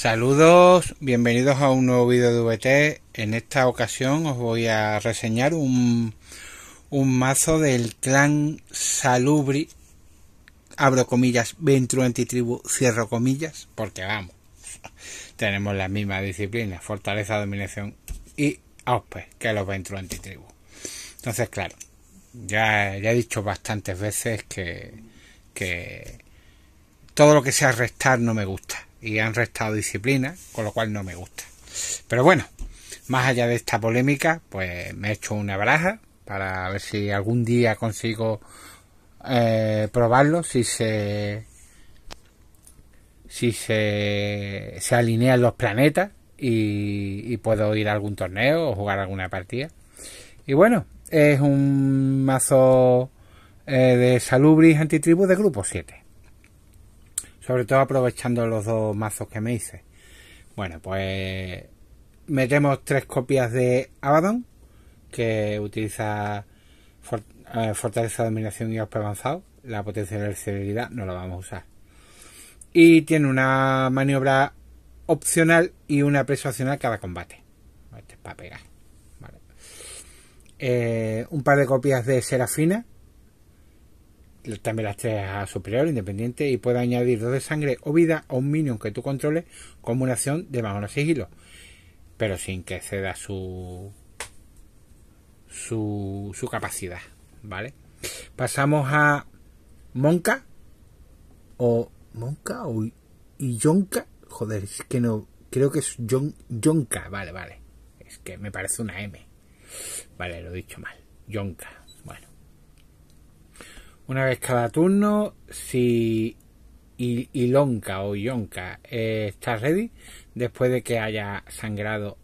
Saludos, bienvenidos a un nuevo vídeo de VT. En esta ocasión os voy a reseñar un, un mazo del clan Salubri, abro comillas, Ventru Antitribu, cierro comillas, porque vamos, tenemos la misma disciplina, Fortaleza, Dominación y Auspe, que los Ventru Antitribu. Entonces, claro, ya, ya he dicho bastantes veces que, que todo lo que sea restar no me gusta y han restado disciplina, con lo cual no me gusta. Pero bueno, más allá de esta polémica, pues me he hecho una baraja para ver si algún día consigo eh, probarlo, si se si se, alinean los planetas y, puedo ir a algún torneo o jugar alguna partida. Y bueno, es un mazo eh, de Salubris Antitribus de grupo 7. Sobre todo aprovechando los dos mazos que me hice. Bueno, pues metemos tres copias de Abaddon, que utiliza eh, Fortaleza, Dominación y Ospe Avanzado. La potencia de la celeridad no la vamos a usar. Y tiene una maniobra opcional y una opcional cada combate. Este es para pegar. Eh, un par de copias de Serafina, también las tres a superior, independiente, y puede añadir dos de sangre o vida a un minion que tú controles como una acción de más o menos sigilo, pero sin que ceda su, su, su capacidad, ¿vale? Pasamos a Monka, o Monka, o Yonka, joder, es que no, creo que es Yonka, vale, vale, es que me parece una M, vale, lo he dicho mal, Yonka, una vez cada turno, si Ilonka o Yonka eh, está ready, después de que haya sangrado,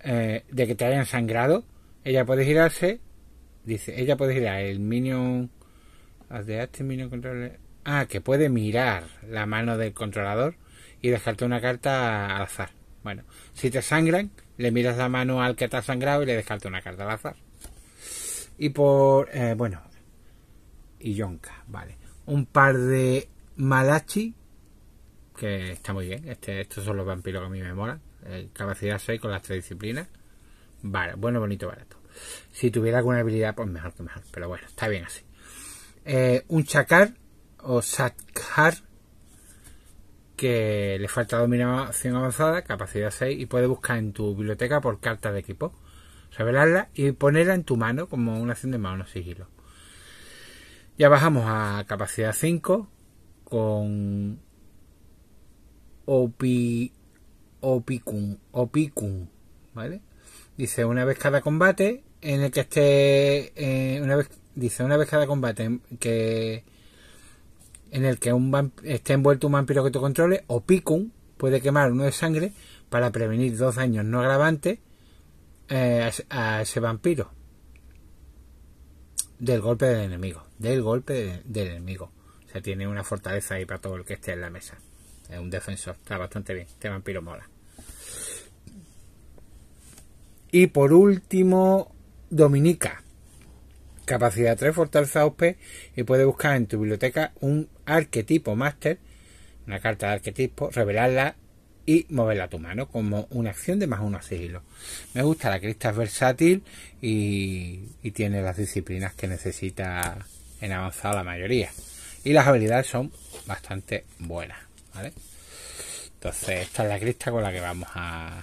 eh, de que te hayan sangrado, ella puede girarse, dice, ella puede girar el minion, de este ah, que puede mirar la mano del controlador y dejarte una carta al azar. Bueno, si te sangran, le miras la mano al que te ha sangrado y le dejarte una carta al azar. Y por, eh, bueno, y Yonka, vale. Un par de Malachi, que está muy bien. Este, estos son los vampiros que a mí me molan. Eh, capacidad 6 con las tres disciplinas. Vale, bueno, bonito, barato. Si tuviera alguna habilidad, pues mejor que mejor. Pero bueno, está bien así. Eh, un Chakar o Satkar que le falta dominación avanzada, capacidad 6 y puede buscar en tu biblioteca por cartas de equipo, revelarla y ponerla en tu mano como una acción de mano sigilo. Ya bajamos a capacidad 5 con Opi, Opicum, Opicum, ¿vale? Dice una vez cada combate en el que esté eh, una vez dice una vez cada combate que en el que un esté envuelto un vampiro que te controle Opicum puede quemar uno de sangre para prevenir dos daños no agravantes eh, a ese vampiro del golpe del enemigo, del golpe del enemigo. O sea, tiene una fortaleza ahí para todo el que esté en la mesa. Es un defensor, está bastante bien. Este vampiro mola. Y por último, Dominica. Capacidad 3, fortaleza OP y puede buscar en tu biblioteca un arquetipo máster, una carta de arquetipo, revelarla y moverla a tu mano como una acción de más uno sigilo. Me gusta la crista es versátil y, tiene las disciplinas que necesita en avanzado la mayoría. Y las habilidades son bastante buenas, Entonces, esta es la crista con la que vamos a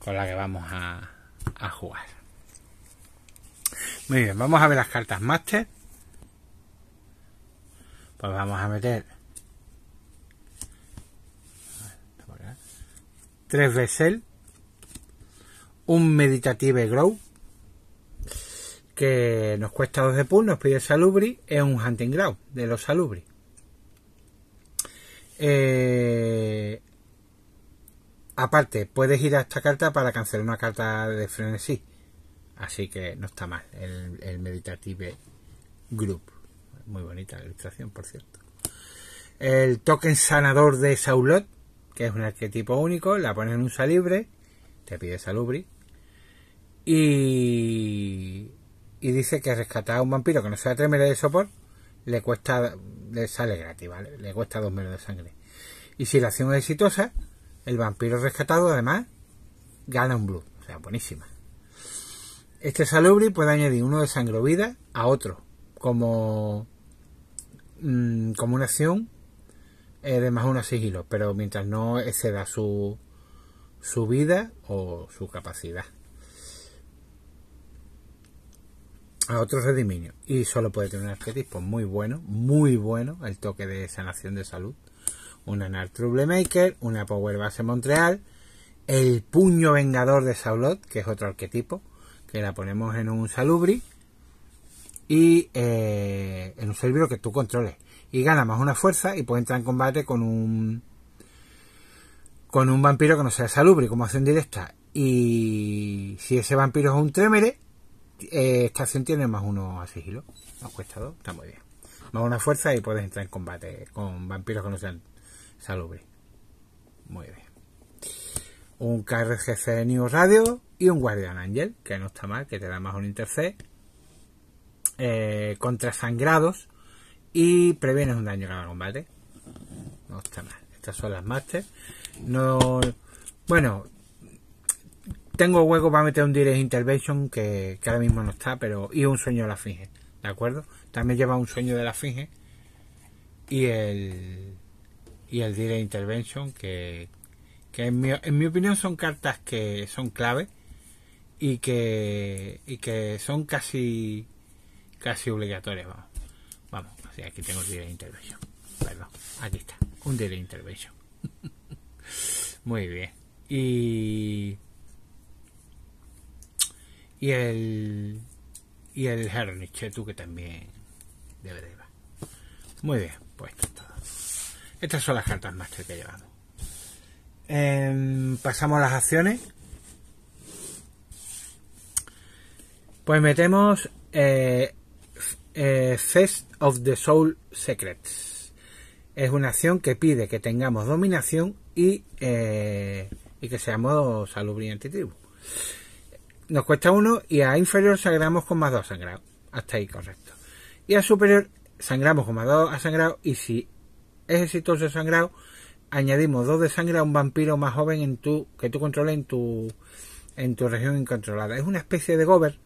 con la que vamos a, a jugar. Muy bien, vamos a ver las cartas máster. Pues vamos a meter 3 Bessel, un Meditative Grow, que nos cuesta 2 de nos pide Salubri, es un Hunting Grow de los Salubri. Eh, aparte, puedes ir a esta carta para cancelar una carta de frenesí. Así que no está mal el, el Meditative Group. Muy bonita la ilustración, por cierto. El token sanador de Saulot, que es un arquetipo único, la pones en un salubre te pide salubri, y, dice que rescatar a un vampiro que no sea 3 de sopor le cuesta, le sale gratis, ¿vale? Le cuesta dos menos de sangre. Y si la acción es exitosa, el vampiro rescatado además gana un blue, o sea, buenísima. Este salubri puede añadir uno de sangre a otro, como, mm, como una acción de más uno sigilo, pero mientras no exceda su, su vida o su capacidad. A otro rediminio. Y solo puede tener un arquetipo muy bueno, muy bueno, el toque de sanación de salud. Una trouble Troublemaker, una Power Base Montreal, el Puño Vengador de Saulot, que es otro arquetipo, que la ponemos en un Salubri y eh, en un servidor que tú controles y gana más una fuerza y puede entrar en combate con un con un vampiro que no sea salubre como acción directa y si ese vampiro es un tremere eh, esta acción tiene más uno a sigilo Ha cuesta dos está muy bien más una fuerza y puedes entrar en combate con vampiros que no sean salubres muy bien un KRGC New Radio y un Guardian Angel, que no está mal, que te da más un interfaz. Eh, contra sangrados, y previenes un daño la combate. No está mal. Estas son las Master. No, bueno, tengo hueco para meter un Direct Intervention que, que ahora mismo no está, pero y un sueño de la finge, ¿de acuerdo? También lleva un sueño de la finge y el y el Direct Intervention que, que en, mi, en mi opinión son cartas que son clave y que y que son casi casi obligatorias, vamos. Vamos, aquí tengo el de Intervention. Perdón, aquí está, un de intervención Muy bien. Y. Y el. Y el Herniche, tú que también de breva. Muy bien, pues esto es todo. Estas son las cartas master que llevamos. Em, pasamos a las acciones. Pues metemos eh, eh, Fest of the Soul Secrets. Es una acción que pide que tengamos dominación y, eh, y que seamos y tribu. Nos cuesta uno y a inferior sangramos con más dos sangrados. Hasta ahí, correcto. Y a superior sangramos con más dos a sangrado y si es exitoso el sangrado, añadimos dos de sangre a un vampiro más joven en tu, que tú controles en tu, en tu región incontrolada. Es una especie de gober,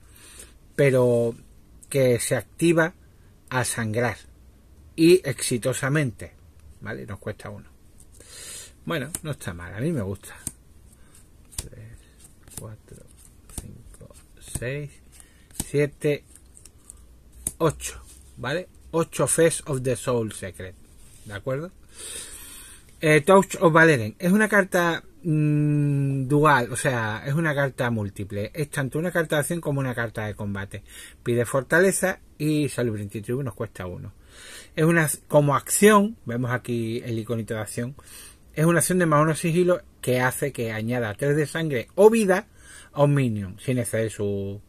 pero que se activa a sangrar y exitosamente, ¿vale? Nos cuesta uno. Bueno, no está mal, a mí me gusta. 3, 4, 5, 6, 7, 8, ¿vale? 8 face of the Soul Secret, ¿de acuerdo? Eh, Touch of Valeren es una carta Mm, dual, o sea, es una carta múltiple. Es tanto una carta de acción como una carta de combate. Pide fortaleza y salud 23 nos cuesta uno. Es una como acción, vemos aquí el iconito de acción. Es una acción de más uno sigilo que hace que añada 3 de sangre o vida a un minion sin exceder su,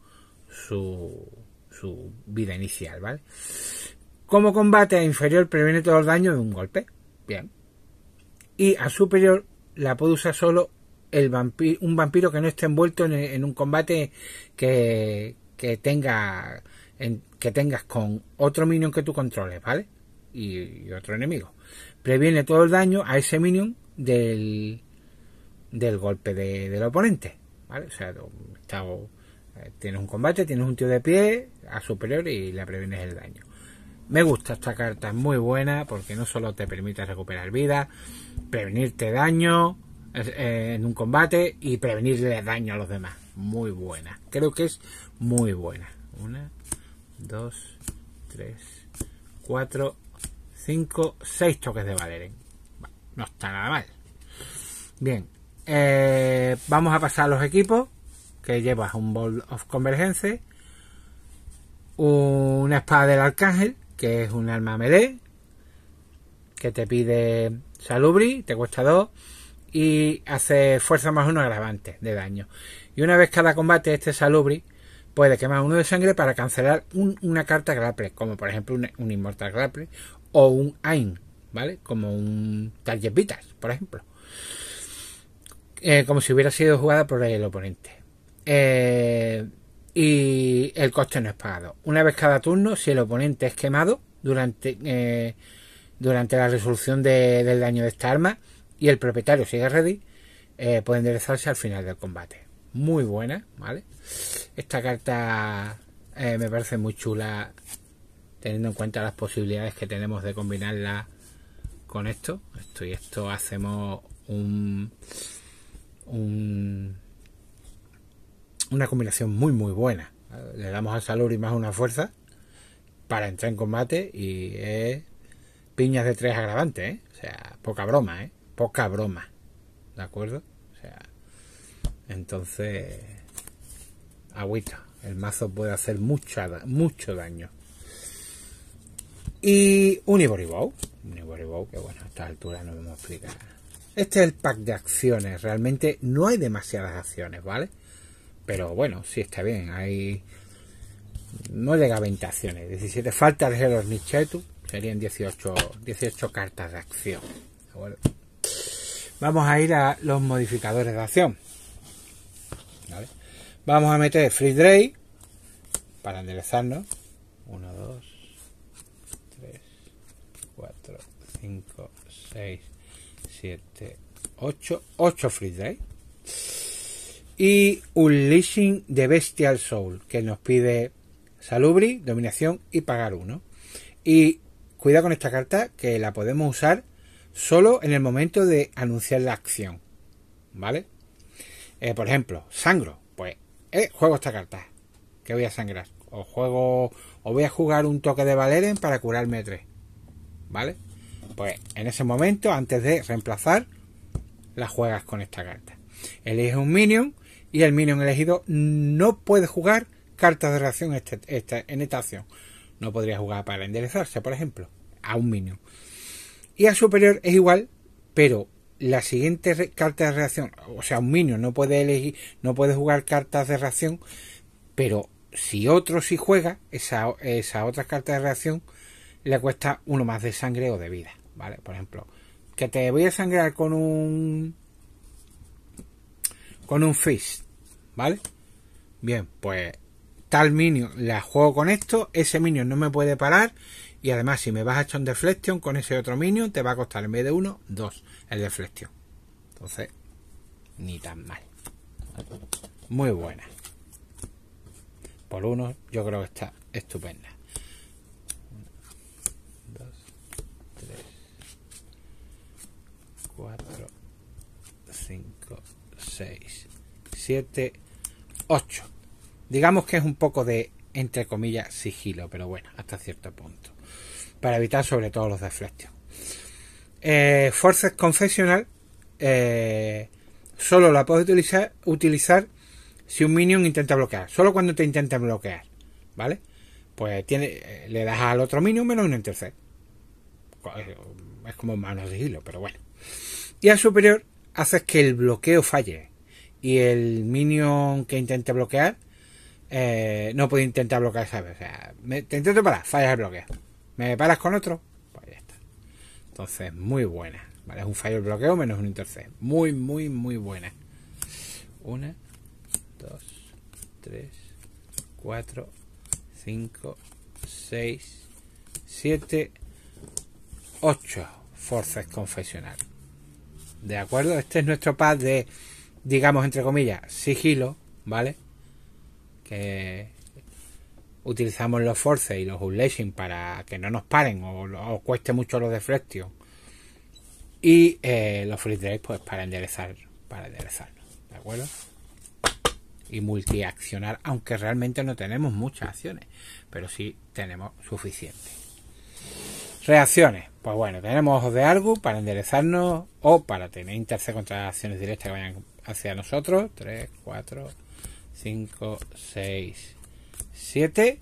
su, su vida inicial, ¿vale? Como combate a inferior previene todos los daños de un golpe. Bien. Y a superior la puede usar solo el un vampiro que no esté envuelto en, un combate que, tenga que tengas con otro minion que tú controles, ¿vale? Y, otro enemigo. Previene todo el daño a ese minion del, del golpe del oponente, ¿vale? O sea, eh, tienes un combate, tienes un tío de pie a superior y le previenes el daño. Me gusta esta carta, es muy buena porque no solo te permite recuperar vida, prevenirte daño eh, en un combate y prevenirle daño a los demás. Muy buena. Creo que es muy buena. Una, dos, tres, cuatro, cinco, seis toques de Valeren. no está nada mal. Bien. Eh, vamos a pasar a los equipos. Que llevas un Ball of Convergence. Una espada del Arcángel. Que es un alma melee que te pide Salubri, te cuesta 2 y hace fuerza más uno agravante de daño. Y una vez cada combate, este Salubri puede quemar uno de sangre para cancelar una carta grapple, como por ejemplo un, Inmortal Immortal Grapple o un Ain, ¿vale? Como un Target Vitas, por ejemplo. Eh, como si hubiera sido jugada por el oponente. Eh, y el coste no es pagado. Una vez cada turno, si el oponente es quemado durante eh, durante la resolución del daño de esta arma y el propietario sigue ready, eh, puede enderezarse al final del combate. Muy buena, ¿vale? Esta carta eh, me parece muy chula teniendo en cuenta las posibilidades que tenemos de combinarla con esto. Esto y esto hacemos un, un una combinación muy muy buena. Le damos al y más una fuerza para entrar en combate y es piñas de tres agravantes, ¿eh? O sea, poca broma, ¿eh? Poca broma. ¿De acuerdo? O sea, entonces, agüita. El mazo puede hacer mucha, mucho daño. Y un Iboribow. que, bueno, a esta altura no vamos a explicar. Este es el pack de acciones. Realmente no hay demasiadas acciones, ¿vale? Pero bueno, si está bien. Hay. No llega a 20 acciones. 17 falta de los Nichetu. Serían 18, 18 cartas de acción. Vamos a ir a los modificadores de acción. Vamos a meter Free Drake para enderezarnos. 1, 2, 3, 4, 5, 6, 7, 8. 8 Free Drake. Y un leasing de Bestial Soul que nos pide Salubri, Dominación y Pagar uno. Y Cuida con esta carta que la podemos usar solo en el momento de anunciar la acción. ¿Vale? Eh, por ejemplo, sangro. Pues eh, juego esta carta. Que voy a sangrar. O juego. O voy a jugar un toque de Valeren para curarme 3. ¿Vale? Pues en ese momento, antes de reemplazar, la juegas con esta carta. Elige un minion y el minion elegido no puede jugar cartas de reacción en este, esta acción. No podría jugar para enderezarse, por ejemplo, a un minion. Y a superior es igual, pero la siguiente carta de reacción, o sea, un minion no puede elegir, no puede jugar cartas de reacción, pero si otro sí juega, esa, esa otra carta de reacción le cuesta uno más de sangre o de vida, ¿vale? Por ejemplo, que te voy a sangrar con un con un fish, ¿vale? Bien, pues tal minion la juego con esto, ese minion no me puede parar y además si me vas a echar un deflection con ese otro minion te va a costar en vez de uno, dos el deflection. Entonces, ni tan mal. Muy buena. Por uno yo creo que está estupenda. dos, tres, cuatro, cinco, seis, siete, ocho. Digamos que es un poco de, entre comillas, sigilo, pero bueno, hasta cierto punto. Para evitar sobre todo los deflectos. Eh, Forces confesional eh, solo la puedes utilizar, si un minion intenta bloquear. Solo cuando te intenta bloquear. ¿Vale? Pues tiene, eh, le das al otro minion menos un intercept. Es como manos de hilo, pero bueno. Y al superior haces que el bloqueo falle. Y el minion que intente bloquear eh, no puedo intentar bloquear esa vez. O sea, te intento parar, fallas el bloqueo. ¿Me paras con otro? Pues ya está. Entonces, muy buena. Vale, es un fallo el bloqueo menos un intercept. Muy, muy, muy buena. Una, dos, tres, cuatro, cinco, seis, siete, ocho forces confesional. ¿De acuerdo? Este es nuestro pad de, digamos, entre comillas, sigilo, ¿vale? que utilizamos los forces y los Unleashing para que no nos paren o, cueste mucho los deflection y eh, los free drive pues para enderezar para enderezarnos de acuerdo y multiaccionar aunque realmente no tenemos muchas acciones pero sí tenemos suficiente reacciones pues bueno tenemos ojos de algo para enderezarnos o para tener interce contra acciones directas que vayan hacia nosotros 3 4 5, 6, 7.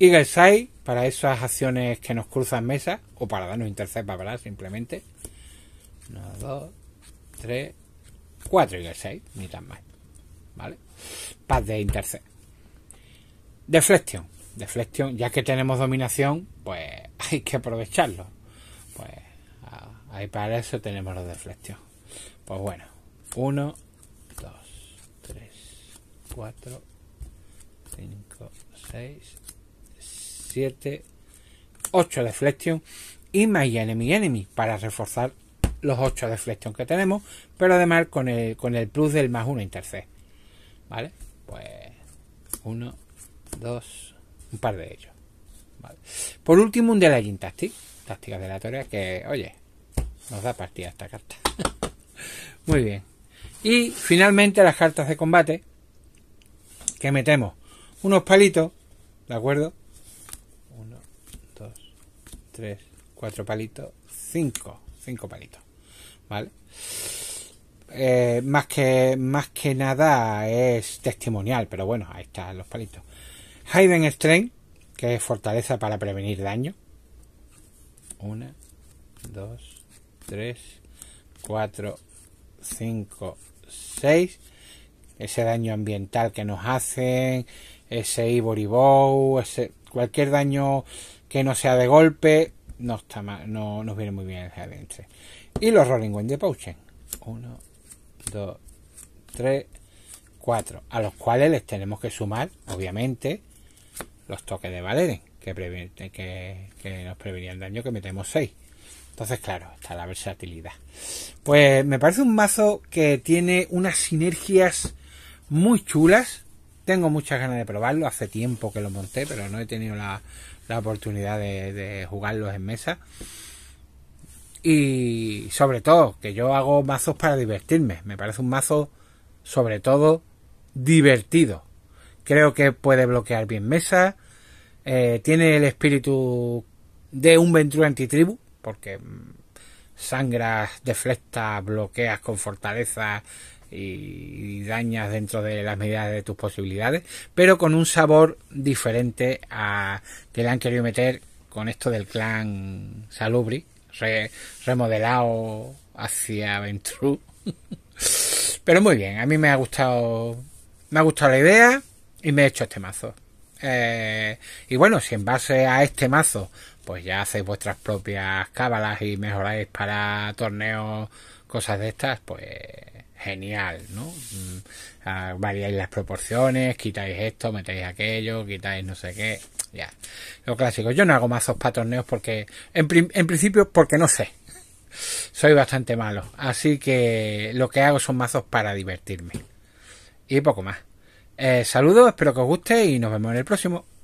Eagle 6, para esas acciones que nos cruzan mesa o para darnos intercepta, ¿verdad? Simplemente. 1, 2, 3, 4 Eagle 6, ni tan mal. ¿Vale? Paz de intercept. Deflection. Deflection, ya que tenemos dominación, pues hay que aprovecharlo. Pues ahí para eso tenemos los deflection. Pues bueno, 1, 4, 5, 6, 7, 8 de flexión y My Enemy Enemy para reforzar los 8 de flexión que tenemos, pero además con el, con el plus del más 1 intercept. ¿Vale? Pues 1, 2, un par de ellos. ¿Vale? Por último, un Delaying Tactic, táctica de aleatoria que, oye, nos da partida esta carta. Muy bien. Y finalmente las cartas de combate, que metemos? Unos palitos, ¿de acuerdo? 1, 2, 3, 4 palitos, 5, cinco palitos, ¿vale? Eh, más que nada es testimonial, pero bueno, ahí están los palitos. Hayden Strength, que es fortaleza para prevenir daño. 1, 2, 3, 4, 5, 6 ese daño ambiental que nos hacen, ese bow ese cualquier daño que no sea de golpe, no está mal, no nos viene muy bien el adentro. Y los Rolling Wind de Pouchen. 1, 2, 3, 4. A los cuales les tenemos que sumar, obviamente, los toques de Valeren, que, que, que nos prevenían daño, que metemos 6. Entonces, claro, está la versatilidad. Pues me parece un mazo que tiene unas sinergias muy chulas. Tengo muchas ganas de probarlo. Hace tiempo que lo monté, pero no he tenido la, oportunidad de, jugarlos en mesa. Y sobre todo, que yo hago mazos para divertirme. Me parece un mazo, sobre todo, divertido. Creo que puede bloquear bien mesa. Eh, tiene el espíritu de un Ventura antitribu, porque mm, sangras, deflectas, bloqueas con fortaleza, y dañas dentro de las medidas de tus posibilidades, pero con un sabor diferente a que le han querido meter con esto del clan Salubri, remodelado hacia Ventru. pero muy bien, a mí me ha gustado, me ha gustado la idea y me he hecho este mazo. Eh, y bueno, si en base a este mazo, pues ya hacéis vuestras propias cábalas y mejoráis para torneos, cosas de estas, pues genial, ¿no? Mm, ah, variáis las proporciones, quitáis esto, metéis aquello, quitáis no sé qué, ya. Lo clásico. Yo no hago mazos para torneos porque, en, en principio, porque no sé. Soy bastante malo. Así que lo que hago son mazos para divertirme. Y poco más. Eh, saludos, espero que os guste y nos vemos en el próximo.